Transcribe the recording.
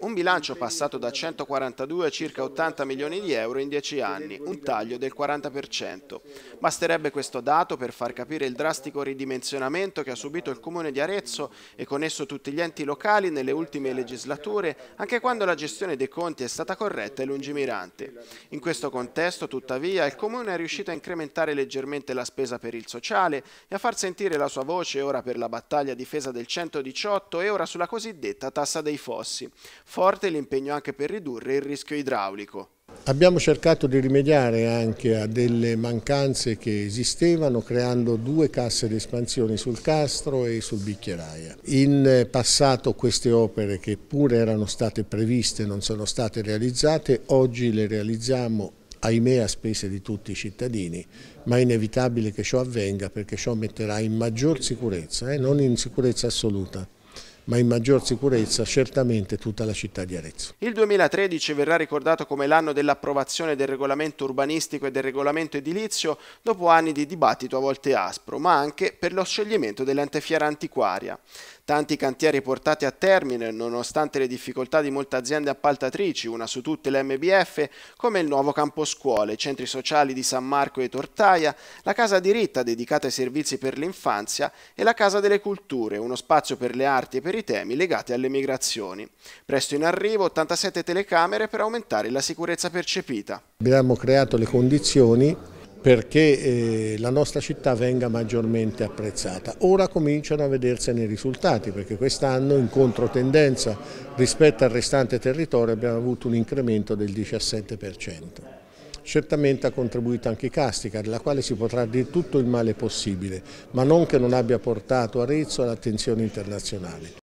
Un bilancio passato da 142 a circa 80 milioni di euro in 10 anni, un taglio del 40%. Basterebbe questo dato per far capire il drastico ridimensionamento che ha subito il comune di Arezzo e con esso tutti gli enti locali nelle ultime legislature, anche quando la gestione dei conti è stata corretta e lungimirante. In questo contesto, tuttavia, il comune è riuscito a incrementare leggermente la spesa per il sociale e a far sentire la sua voce ora per la battaglia difesa del 118 e ora sulla cosiddetta tassa tassa dei fossi. Forte l'impegno anche per ridurre il rischio idraulico. Abbiamo cercato di rimediare anche a delle mancanze che esistevano creando due casse di espansione sul Castro e sul Bicchieraia. In passato queste opere che pure erano state previste non sono state realizzate, oggi le realizziamo ahimè a spese di tutti i cittadini, ma è inevitabile che ciò avvenga perché ciò metterà in maggior sicurezza, eh, non in sicurezza assoluta, ma in maggior sicurezza certamente tutta la città di Arezzo. Il 2013 verrà ricordato come l'anno dell'approvazione del regolamento urbanistico e del regolamento edilizio dopo anni di dibattito a volte aspro, ma anche per lo scioglimento dell'antefiera antiquaria. Tanti cantieri portati a termine nonostante le difficoltà di molte aziende appaltatrici, una su tutte le MBF, come il nuovo campo scuole, i centri sociali di San Marco e Tortaia, la Casa diritta dedicata ai servizi per l'infanzia e la Casa delle Culture, uno spazio per le arti e per i temi legati alle migrazioni. Presto in arrivo 87 telecamere per aumentare la sicurezza percepita. Abbiamo creato le condizioni perché eh, la nostra città venga maggiormente apprezzata. Ora cominciano a vedersene i risultati perché quest'anno in controtendenza rispetto al restante territorio abbiamo avuto un incremento del 17%. Certamente ha contribuito anche Castica, della quale si potrà dire tutto il male possibile, ma non che non abbia portato Arezzo all'attenzione internazionale.